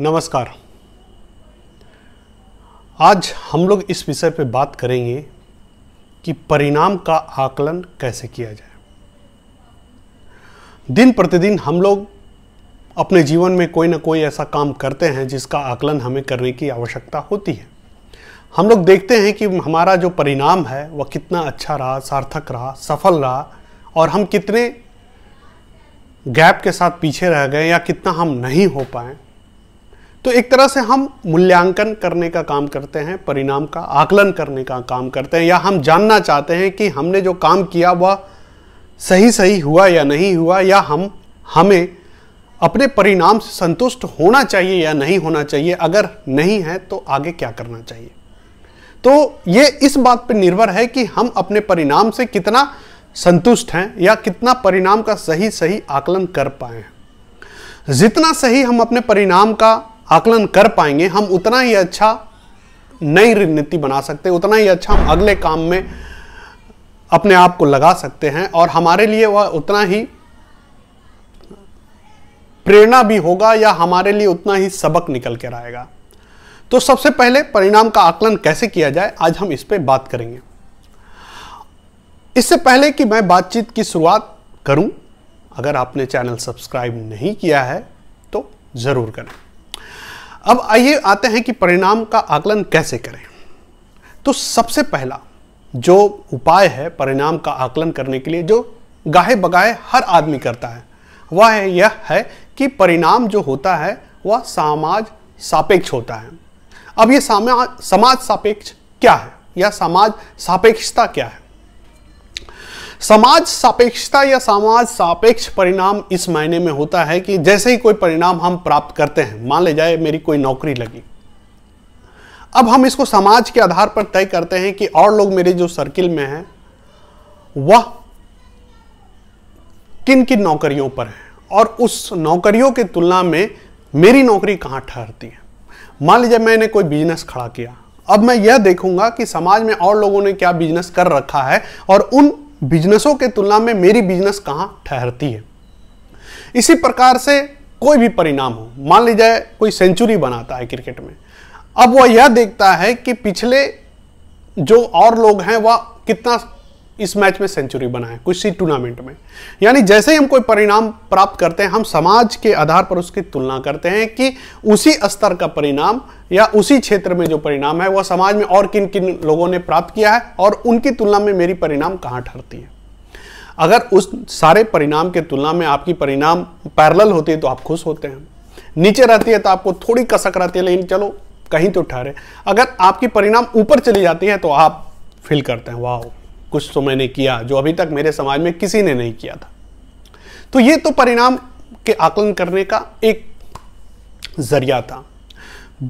नमस्कार आज हम लोग इस विषय पर बात करेंगे कि परिणाम का आकलन कैसे किया जाए दिन प्रतिदिन हम लोग अपने जीवन में कोई ना कोई ऐसा काम करते हैं जिसका आकलन हमें करने की आवश्यकता होती है हम लोग देखते हैं कि हमारा जो परिणाम है वह कितना अच्छा रहा सार्थक रहा सफल रहा और हम कितने गैप के साथ पीछे रह गए या कितना हम नहीं हो पाए तो एक तरह से हम मूल्यांकन करने का काम करते हैं परिणाम का आकलन करने का काम करते हैं या हम जानना चाहते हैं कि हमने जो काम किया वह सही सही हुआ या नहीं हुआ या हम हमें अपने परिणाम से संतुष्ट होना चाहिए या नहीं होना चाहिए अगर नहीं है तो आगे क्या करना चाहिए तो ये इस बात पर निर्भर है कि हम अपने परिणाम से कितना संतुष्ट हैं या कितना परिणाम का सही सही आकलन कर पाए हैं जितना सही हम अपने परिणाम का आकलन कर पाएंगे हम उतना ही अच्छा नई रणनीति बना सकते हैं उतना ही अच्छा हम अगले काम में अपने आप को लगा सकते हैं और हमारे लिए वह उतना ही प्रेरणा भी होगा या हमारे लिए उतना ही सबक निकल कर आएगा तो सबसे पहले परिणाम का आकलन कैसे किया जाए आज हम इस पर बात करेंगे इससे पहले कि मैं बातचीत की शुरुआत करूं अगर आपने चैनल सब्सक्राइब नहीं किया है तो ज़रूर करें अब आइए आते हैं कि परिणाम का आकलन कैसे करें तो सबसे पहला जो उपाय है परिणाम का आकलन करने के लिए जो गाहे बगाहे हर आदमी करता है वह यह है कि परिणाम जो होता है वह समाज सापेक्ष होता है अब यह समाज समाज सापेक्ष क्या है या समाज सापेक्षता क्या है समाज सापेक्षता या समाज सापेक्ष परिणाम इस मायने में होता है कि जैसे ही कोई परिणाम हम प्राप्त करते हैं मान ले जाए मेरी कोई नौकरी लगी अब हम इसको समाज के आधार पर तय करते हैं कि और लोग मेरे जो सर्किल में हैं वह किन किन नौकरियों पर है और उस नौकरियों की तुलना में मेरी नौकरी कहाँ ठहरती है मान लीजिए मैंने कोई बिजनेस खड़ा किया अब मैं यह देखूंगा कि समाज में और लोगों ने क्या बिजनेस कर रखा है और उन बिजनेसों के तुलना में मेरी बिजनेस कहाँ ठहरती है इसी प्रकार से कोई भी परिणाम हो मान लीजिए कोई सेंचुरी बनाता है क्रिकेट में अब वह यह देखता है कि पिछले जो और लोग हैं वह कितना इस मैच में सेंचुरी बनाए कुछ सी टूर्नामेंट में यानी जैसे ही हम कोई परिणाम प्राप्त करते हैं हम समाज के आधार पर उसकी तुलना करते हैं कि उसी स्तर का परिणाम या उसी क्षेत्र में जो परिणाम है वह समाज में और किन किन लोगों ने प्राप्त किया है और उनकी तुलना में मेरी परिणाम कहाँ ठहरती है अगर उस सारे परिणाम के तुलना में आपकी परिणाम पैरल होती है तो आप खुश होते हैं नीचे रहती है तो आपको थोड़ी कसक रहती है लेकिन चलो कहीं तो ठहरे अगर आपकी परिणाम ऊपर चली जाती है तो आप फील करते हैं वाह कुछ तो मैंने किया जो अभी तक मेरे समाज में किसी ने नहीं किया था तो ये तो परिणाम के आकलन करने का एक जरिया था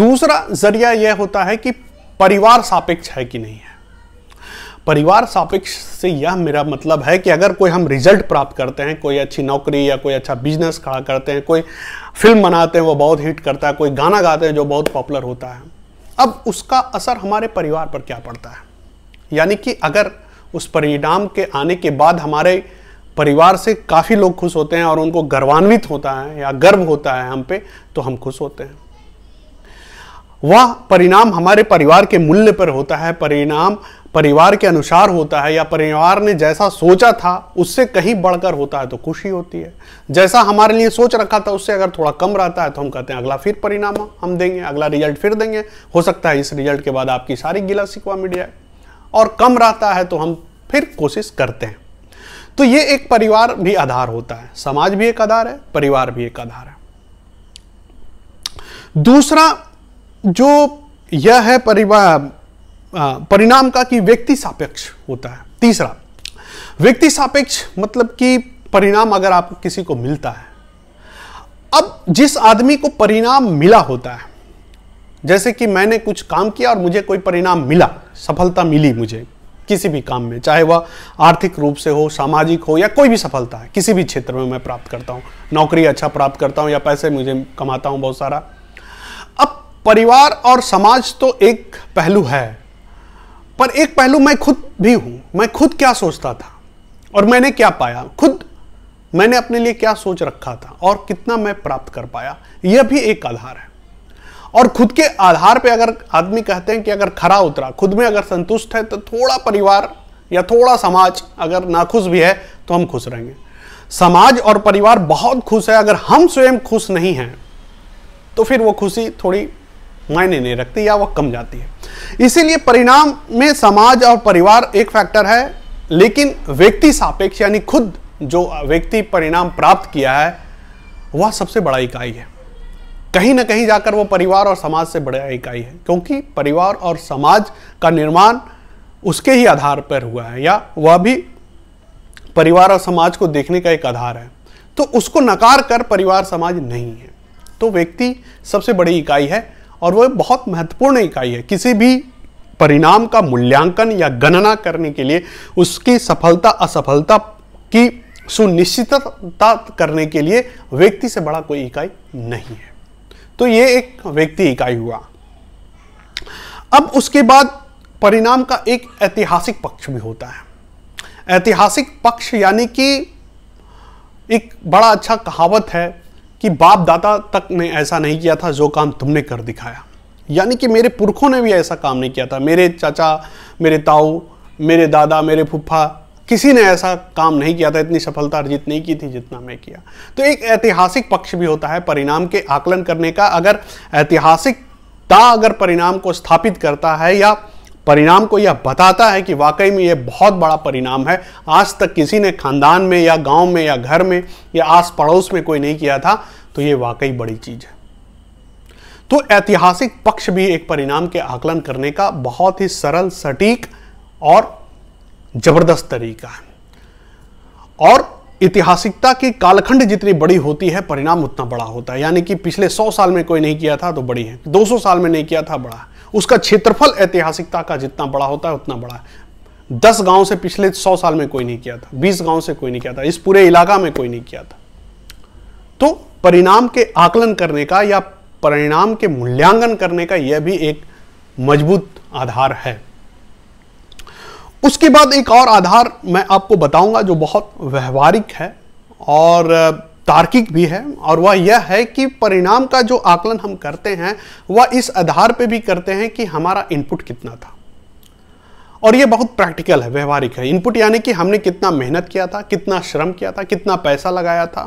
दूसरा जरिया यह होता है कि परिवार सापेक्ष है कि नहीं है परिवार सापेक्ष से यह मेरा मतलब है कि अगर कोई हम रिजल्ट प्राप्त करते हैं कोई अच्छी नौकरी या कोई अच्छा बिजनेस खड़ा करते हैं कोई फिल्म बनाते हैं वो बहुत हिट करता है कोई गाना गाते हैं जो बहुत पॉपुलर होता है अब उसका असर हमारे परिवार पर क्या पड़ता है यानी कि अगर उस परिणाम के आने के बाद हमारे परिवार से काफ़ी लोग खुश होते हैं और उनको गर्वान्वित होता है या गर्व होता है हम पे तो हम खुश होते हैं वह परिणाम हमारे परिवार के मूल्य पर होता है परिणाम परिवार के अनुसार होता है या परिवार ने जैसा सोचा था उससे कहीं बढ़कर होता है तो खुशी होती है जैसा हमारे लिए सोच रखा था उससे अगर थोड़ा कम रहता है तो हम कहते हैं अगला फिर परिणाम हम देंगे अगला रिजल्ट फिर देंगे हो सकता है इस रिजल्ट के बाद आपकी सारी गिला सिकवा मिट जाए और कम रहता है तो हम फिर कोशिश करते हैं तो ये एक परिवार भी आधार होता है समाज भी एक आधार है परिवार भी एक आधार है दूसरा जो यह है परिवार परिणाम का कि व्यक्ति सापेक्ष होता है तीसरा व्यक्ति सापेक्ष मतलब कि परिणाम अगर आप किसी को मिलता है अब जिस आदमी को परिणाम मिला होता है जैसे कि मैंने कुछ काम किया और मुझे कोई परिणाम मिला सफलता मिली मुझे किसी भी काम में चाहे वह आर्थिक रूप से हो सामाजिक हो या कोई भी सफलता है किसी भी क्षेत्र में मैं प्राप्त करता हूँ नौकरी अच्छा प्राप्त करता हूँ या पैसे मुझे कमाता हूँ बहुत सारा अब परिवार और समाज तो एक पहलू है पर एक पहलू मैं खुद भी हूँ मैं खुद क्या सोचता था और मैंने क्या पाया खुद मैंने अपने लिए क्या सोच रखा था और कितना मैं प्राप्त कर पाया यह भी एक आधार है और खुद के आधार पे अगर आदमी कहते हैं कि अगर खरा उतरा खुद में अगर संतुष्ट है तो थोड़ा परिवार या थोड़ा समाज अगर नाखुश भी है तो हम खुश रहेंगे समाज और परिवार बहुत खुश है अगर हम स्वयं खुश नहीं हैं तो फिर वो खुशी थोड़ी मायने नहीं रखती या वह कम जाती है इसीलिए परिणाम में समाज और परिवार एक फैक्टर है लेकिन व्यक्ति सापेक्ष यानी खुद जो व्यक्ति परिणाम प्राप्त किया है वह सबसे बड़ा इकाई है कहीं ना कहीं जाकर वो परिवार और समाज से बड़ा इकाई है क्योंकि परिवार और समाज का निर्माण उसके ही आधार पर हुआ है या वह भी परिवार और समाज को देखने का एक आधार है तो उसको नकार कर परिवार समाज नहीं है तो व्यक्ति सबसे बड़ी इकाई है और वह बहुत महत्वपूर्ण इकाई है किसी भी परिणाम का मूल्यांकन या गणना करने के लिए उसकी सफलता असफलता की सुनिश्चितता करने के लिए व्यक्ति से बड़ा कोई इकाई नहीं है तो ये एक व्यक्ति इकाई हुआ अब उसके बाद परिणाम का एक ऐतिहासिक पक्ष भी होता है ऐतिहासिक पक्ष यानी कि एक बड़ा अच्छा कहावत है कि बाप दादा तक ने ऐसा नहीं किया था जो काम तुमने कर दिखाया यानी कि मेरे पुरखों ने भी ऐसा काम नहीं किया था मेरे चाचा मेरे ताऊ मेरे दादा मेरे फुफा किसी ने ऐसा काम नहीं किया था इतनी सफलता अर्जित नहीं की थी जितना मैं किया तो एक ऐतिहासिक पक्ष भी होता है परिणाम के आकलन करने का अगर ऐतिहासिकता अगर परिणाम को स्थापित करता है या परिणाम को यह बताता है कि वाकई में यह बहुत बड़ा परिणाम है आज तक किसी ने खानदान में या गांव में या घर में या आस पड़ोस में कोई नहीं किया था तो ये वाकई बड़ी चीज है तो ऐतिहासिक पक्ष भी एक परिणाम के आकलन करने का बहुत ही सरल सटीक और जबरदस्त तरीका है और ऐतिहासिकता की कालखंड जितनी बड़ी होती है परिणाम उतना बड़ा होता है यानी कि पिछले 100 साल में कोई नहीं किया था तो बड़ी है 200 साल में नहीं किया था बड़ा उसका क्षेत्रफल ऐतिहासिकता का जितना बड़ा होता है उतना बड़ा है दस गांव से पिछले सौ साल में कोई नहीं किया था बीस गांव से कोई नहीं किया था इस पूरे इलाका में कोई नहीं किया था तो परिणाम के आकलन करने का या परिणाम के मूल्यांकन करने का यह भी एक मजबूत आधार है उसके बाद एक और आधार मैं आपको बताऊंगा जो बहुत व्यवहारिक है और तार्किक भी है और वह यह है कि परिणाम का जो आकलन हम करते हैं वह इस आधार पे भी करते हैं कि हमारा इनपुट कितना था और यह बहुत प्रैक्टिकल है व्यवहारिक है इनपुट यानी कि हमने कितना मेहनत किया था कितना श्रम किया था कितना पैसा लगाया था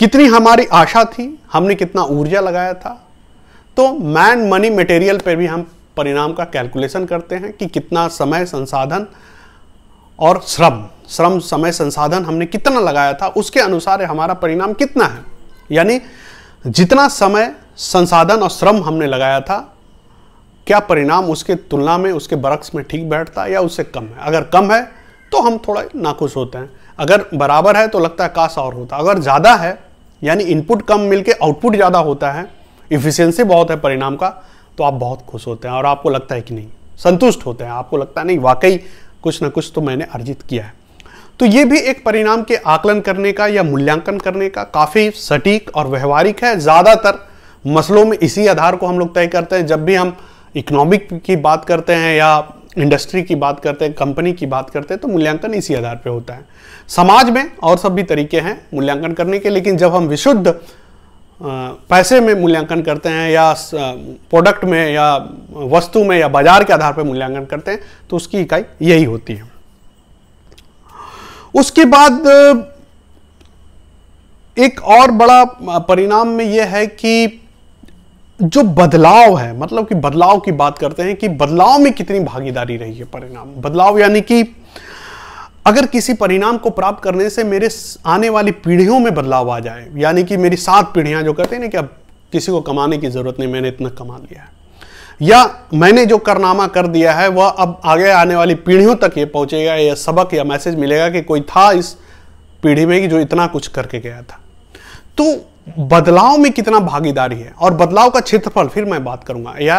कितनी हमारी आशा थी हमने कितना ऊर्जा लगाया था तो मैन मनी मटेरियल पर भी हम परिणाम का कैलकुलेशन करते हैं कि कितना समय संसाधन और श्रम श्रम समय संसाधन हमने कितना लगाया था उसके अनुसार हमारा परिणाम कितना है यानी जितना समय संसाधन और श्रम हमने लगाया था क्या परिणाम उसके तुलना में उसके बरक्स में ठीक बैठता है या उससे कम है अगर कम है तो हम थोड़ा नाखुश होते हैं अगर बराबर है तो लगता है काश और होता अगर ज़्यादा है यानी इनपुट कम मिलके आउटपुट ज़्यादा होता है इफिशियंसी बहुत है परिणाम का तो आप बहुत खुश होते हैं और आपको लगता है कि नहीं संतुष्ट होते हैं आपको लगता है नहीं वाकई कुछ ना कुछ तो मैंने अर्जित किया है तो ये भी एक परिणाम के आकलन करने का या मूल्यांकन करने का काफ़ी सटीक और व्यवहारिक है ज़्यादातर मसलों में इसी आधार को हम लोग तय करते हैं जब भी हम इकोनॉमिक की बात करते हैं या इंडस्ट्री की बात करते हैं कंपनी की बात करते हैं तो मूल्यांकन इसी आधार पर होता है समाज में और सब भी तरीके हैं मूल्यांकन करने के लेकिन जब हम विशुद्ध पैसे में मूल्यांकन करते हैं या प्रोडक्ट में या वस्तु में या बाजार के आधार पर मूल्यांकन करते हैं तो उसकी इकाई यही होती है उसके बाद एक और बड़ा परिणाम में यह है कि जो बदलाव है मतलब कि बदलाव की बात करते हैं कि बदलाव में कितनी भागीदारी रही है परिणाम बदलाव यानी कि अगर किसी परिणाम को प्राप्त करने से मेरे आने वाली पीढ़ियों में बदलाव आ जाए यानी कि मेरी सात पीढ़ियां जो कहते हैं ना कि अब किसी को कमाने की ज़रूरत नहीं मैंने इतना कमा लिया है या मैंने जो करनामा कर दिया है वह अब आगे आने वाली पीढ़ियों तक ये पहुंचेगा या सबक या मैसेज मिलेगा कि कोई था इस पीढ़ी में जो इतना कुछ करके गया था तो बदलाव में कितना भागीदारी है और बदलाव का क्षेत्रफल फिर मैं बात करूंगा या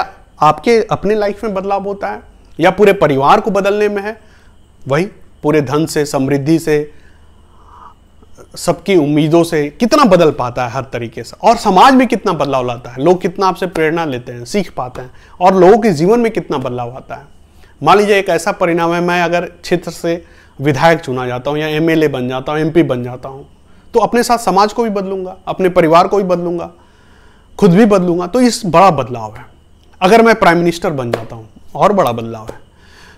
आपके अपने लाइफ में बदलाव होता है या पूरे परिवार को बदलने में है वही पूरे धन से समृद्धि से सबकी उम्मीदों से कितना बदल पाता है हर तरीके से और समाज में कितना बदलाव लाता है लोग कितना आपसे प्रेरणा लेते हैं सीख पाते हैं और लोगों के जीवन में कितना बदलाव आता है मान लीजिए एक ऐसा परिणाम है मैं अगर क्षेत्र से विधायक चुना जाता हूँ या एम बन जाता हूँ एम बन जाता हूँ तो अपने साथ समाज को भी बदलूंगा अपने परिवार को भी बदलूंगा खुद भी बदलूंगा तो इस बड़ा बदलाव है अगर मैं प्राइम मिनिस्टर बन जाता हूँ और बड़ा बदलाव है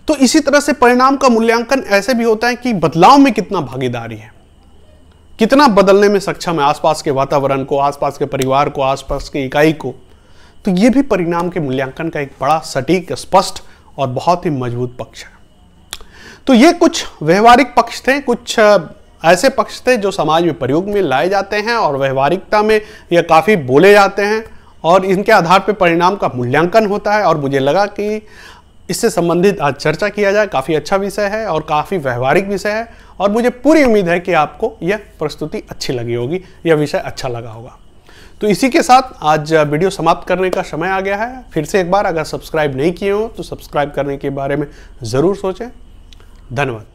तो इसी तरह से परिणाम का मूल्यांकन ऐसे भी होता है कि बदलाव में कितना भागीदारी है कितना बदलने में सक्षम है आसपास के वातावरण को आसपास के परिवार को आसपास की इकाई को तो ये भी परिणाम के मूल्यांकन का एक बड़ा सटीक स्पष्ट और बहुत ही मजबूत पक्ष है तो ये कुछ व्यवहारिक पक्ष थे कुछ ऐसे पक्ष थे जो समाज में प्रयोग में लाए जाते हैं और व्यवहारिकता में यह काफ़ी बोले जाते हैं और इनके आधार पर परिणाम का मूल्यांकन होता है और मुझे लगा कि इससे संबंधित आज चर्चा किया जाए काफ़ी अच्छा विषय है और काफ़ी व्यवहारिक विषय है और मुझे पूरी उम्मीद है कि आपको यह प्रस्तुति अच्छी लगी होगी यह विषय अच्छा लगा होगा तो इसी के साथ आज वीडियो समाप्त करने का समय आ गया है फिर से एक बार अगर सब्सक्राइब नहीं किए हो तो सब्सक्राइब करने के बारे में ज़रूर सोचें धन्यवाद